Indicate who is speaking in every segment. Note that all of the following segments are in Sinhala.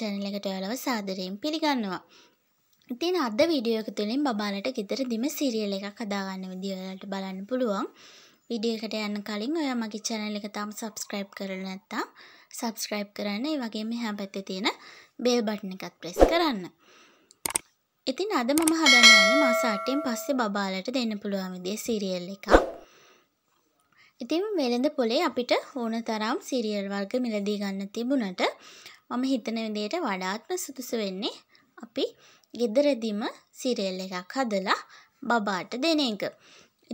Speaker 1: චැනල් එකට ඔයාලව සාදරයෙන් පිළිගන්නවා. ඉතින් අද වීඩියෝ එක තුළින් බබාලට ගෙදරදිම සිරියල් එකක් හදාගන්න විදිය ඔයාලට බලන්න පුළුවන්. වීඩියෝ එකට යන්න කලින් ඔයා මගේ channel එක තාම subscribe කරලා නැත්නම් subscribe කරන්න. ඒ වගේම එහා පැත්තේ තියෙන bell button එකත් press කරන්න. ඉතින් අද මම හදන්න යන්නේ මාස 8න් පස්සේ බබාලට දෙන්න පුළුවන් විදිය සිරියල් එකක්. ඉතින් වෙළඳ පොලේ අපිට ඕන තරම් සිරියල් වර්ග මිලදී ගන්න තිබුණට මම හිතන විදියට වඩාත්ම සුදුසු වෙන්නේ අපි ගෙදරදිම සිරියල් එකක් හදලා බබාට දෙන එක.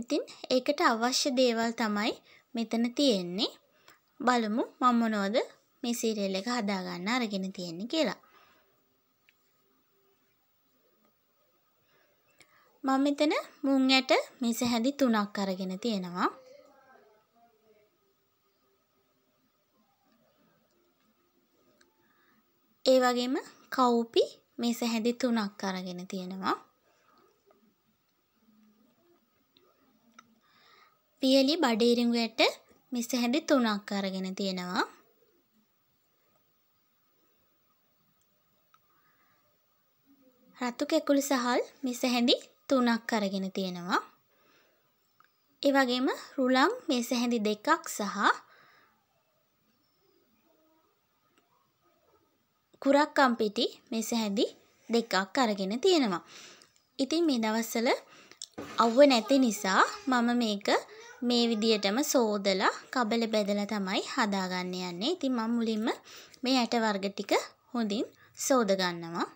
Speaker 1: ඉතින් ඒකට අවශ්‍ය දේවල් තමයි මෙතන තියෙන්නේ. බලමු මම මොනවද මේ සිරියල් එක හදාගන්න අරගෙන තියෙන්නේ කියලා. මම මෙතන මුං ඇට මිසහැදි තුනක් අරගෙන තියෙනවා. ඒ වගේම කවුපි මේ සැහැදි තුනක් අරගෙන තියෙනවා. පියලි බඩේරිඟු ඇට මේ සැහැදි තුනක් අරගෙන තියෙනවා. රතු කැකුළු සහල් මේ සැහැදි තුනක් අරගෙන තියෙනවා. ඒ වගේම රුලම් මේ සැහැදි දෙකක් සහ කුරක්කම් පිටි මෙසහැඳි දෙකක් අරගෙන තියෙනවා. ඉතින් මේ දවස්වල අවුව නැති නිසා මම මේක මේ විදියටම සෝදලා කබල බැදලා තමයි හදාගන්න යන්නේ. ඉතින් මම මුලින්ම මේ ඇට වර්ග ටික හොඳින් සෝද ගන්නවා.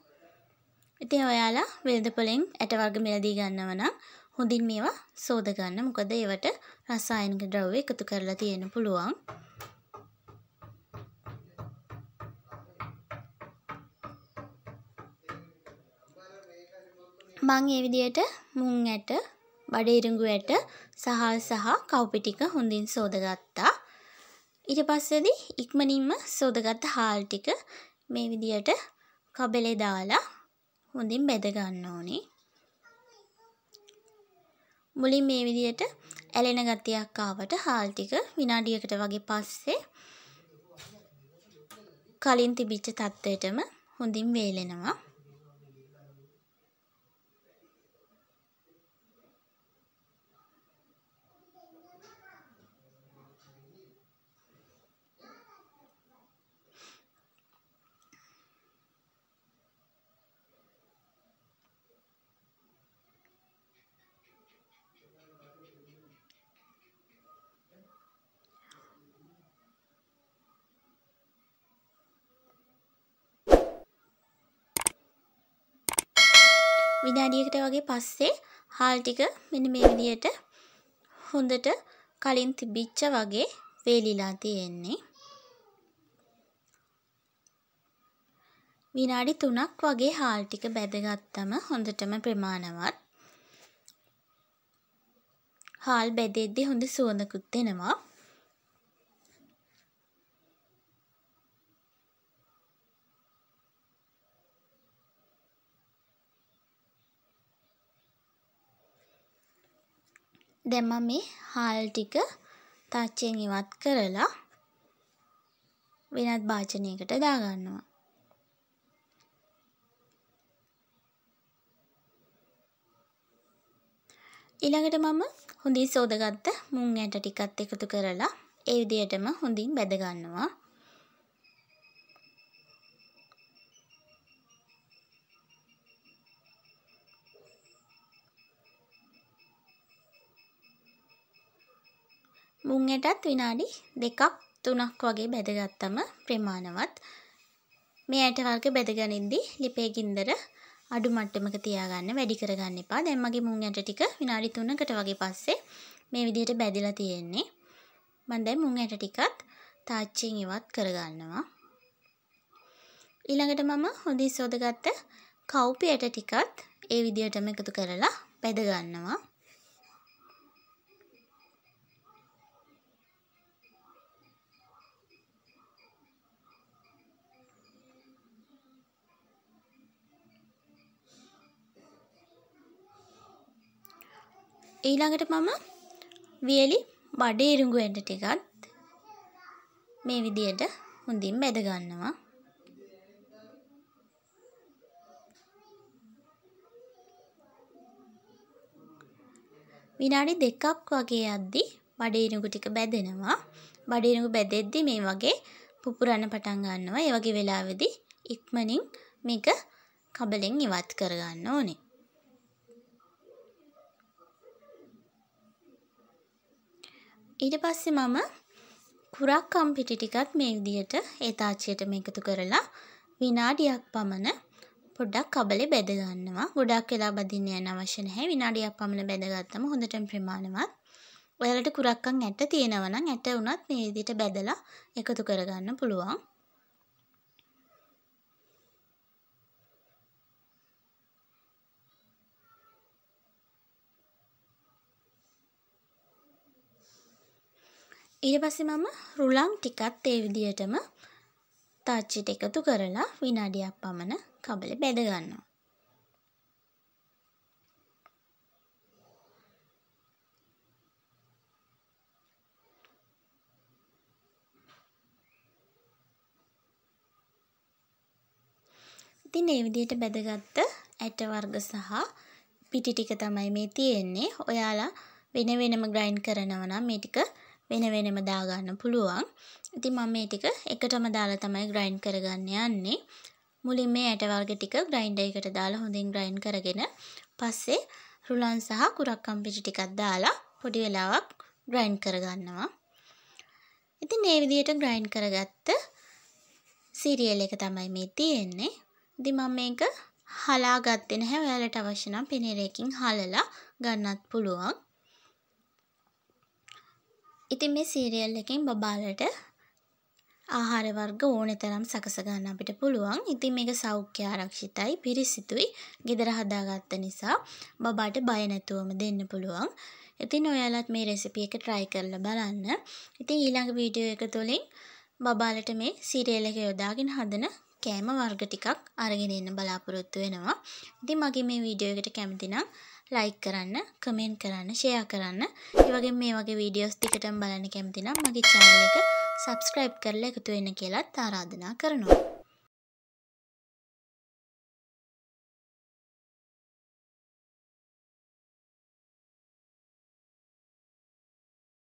Speaker 1: ඉතින් ඔයාලා වෙළඳපොලෙන් ඇට වර්ග මිලදී ගන්නව නම් හොඳින් මේවා සෝද ගන්න. මොකද ඒවට රසායනික ද්‍රව්‍ය එකතු කරලා තියෙන්න පුළුවන්. මං ඒ විදියට මුං ඇට බඩේරුඟු ඇට සහල් සහ කව්පි ටික හොඳින් සෝදගත්තා. ඊට පස්සේදී ඉක්මනින්ම සෝදගත්ත හාල් ටික මේ විදියට කබලේ දාලා හොඳින් බෙද ගන්න ඕනේ. මුලින් මේ විදියට ඇලෙන ගතියක් ආවට හාල් ටික විනාඩියකට වගේ පස්සේ කලින් තිබිච්ච තත්ත්වයටම හොඳින් වේලෙනවා. විනාඩියකට වගේ පස්සේ හාල් ටික මෙන්න මේ විදිහට හොඳට කලින් තිබිච්ච වගේ වේලිලා තියෙන්නේ. විනාඩි 3ක් වගේ හාල් ටික බැදගත්තම හොඳටම ප්‍රමාණවත්. හාල් බැදෙද්දී හොඳ සුවඳකුත් එනවා. දැන් මම මේ හාල් ටික තාච්චියෙන් ඉවත් කරලා වෙනත් භාජනයකට දාගන්නවා. ඊළඟට මම හොඳින් සෝදගත්ත මුං ඇට ටිකත් එකතු කරලා ඒ විදිහටම හොඳින් බැද ගන්නවා. මුං යටත් විනාඩි දෙකක් තුනක් වගේ බැදගත්තම ප්‍රමාණවත් මේ ඇට වර්ග බැදගනින්දි ලිපේ ගින්දර අඩු මට්ටමක තියාගන්න වැඩි කරගන්න එපා. දැන් මගේ මුං යට ටික විනාඩි 3කට වගේ පස්සේ මේ විදිහට බැදලා තියෙන්නේ. මම දැන් මුං යට ටිකත් තාච්චියෙන් ඉවත් කරගන්නවා. ඊළඟට මම හොඳින් සෝදගත්ත කව්පි ඇට ටිකත් ඒ විදිහටම එකතු කරලා බැද ගන්නවා. ඊළඟට මම වියලි බඩේ ඉරුඟුවෙන්ට ටිකත් මේ විදියට හොඳින් බැද ගන්නවා. විනාඩි දෙකක් වගේ යද්දි බඩේනුගු ටික බැදෙනවා. බඩේනුගු බැදෙද්දි මේ වගේ පුපුරන්න පටන් ගන්නවා. ඒ වගේ වෙලාවෙදී ඉක්මනින් මේක කබලෙන් ඉවත් කරගන්න ඕනේ. ඊට පස්සේ මම කුරක් කම්පිටි ටිකත් මේ විදිහට ඒ තාච්චියට මේකතු කරලා විනාඩියක් පමණ පොඩ්ඩක් කබලේ බැද ගන්නවා. ගොඩක් වෙලා බදින්න යන අවශ්‍ය නැහැ. විනාඩියක් පමණ බැදගත්තම හොඳටම ප්‍රමාණවත්. ඔයාලට කුරක්කන් ඇට තියෙනවා නම් ඇට වුණත් මේ විදිහට බැදලා එකතු කරගන්න පුළුවන්. ඊට පස්සේ මම රුලම් ටිකත් ඒ විදිහටම තාච්චිට එකතු කරලා විනාඩියක් පමණ කබලේ බැද ගන්නවා. ඉතින් ඒ විදිහට බැදගත්ත ඇට වර්ග සහ පිටි ටික තමයි මේ තියෙන්නේ. ඔයාලා වෙන වෙනම ග්‍රයින්ඩ් කරනවා නම් මේ ටික වෙන වෙනම දාගන්න පුළුවන්. ඉතින් මම මේ ටික එකටම දාලා තමයි ග්‍රයින්ඩ් කරගන්න යන්නේ. මුලින් මේ ඇට වර්ග ටික ග්‍රයින්ඩර් එකට දාලා හොඳින් ග්‍රයින්ඩ් කරගෙන පස්සේ රුලන් සහ කුරක් කම්පිටි ටිකක් දාලා පොඩි වෙලාවක් ග්‍රයින්ඩ් කරගන්නවා. ඉතින් මේ විදිහට ග්‍රයින්ඩ් කරගත්ත සීරියල් එක තමයි මේ තියෙන්නේ. ඉතින් මම මේක හලා ගත්තේ නැහැ. ඔයාලට අවශ්‍ය නම් පෙනීරයකින් හලලා ගන්නත් පුළුවන්. ඉතින් මේ සීරියල් එකෙන් බබාලට ආහාර වර්ග ඕනෙ තරම් සකස ගන්න අපිට පුළුවන්. ඉතින් මේක සෞඛ්‍ය ආරක්ෂිතයි, පිරිසිදුයි. ගෙදර හදාගත්ත නිසා බබාට බය නැතුවම දෙන්න පුළුවන්. ඉතින් ඔයාලත් මේ රෙසිපි එක try කරලා බලන්න. ඉතින් ඊළඟ වීඩියෝ එක තුලින් බබාලට මේ සීරියල් එක යොදාගෙන හදන කෑම වර්ග ටිකක් අරගෙන එන්න බලාපොරොත්තු වෙනවා. ඉතින් මගේ මේ වීඩියෝ එකට කැමති නම් ලයික් කරන්න කමෙන්ට් කරන්න ෂයා කරන්න ඒවගේ මේ වගේ වීඩියෝස් තිකටම් බලන්න කැමතිනම් මගේ චානල එක සබස්ක්‍රයිබ් කරලා එකතු වෙන්න කියලත් ආරාධනා කරනවා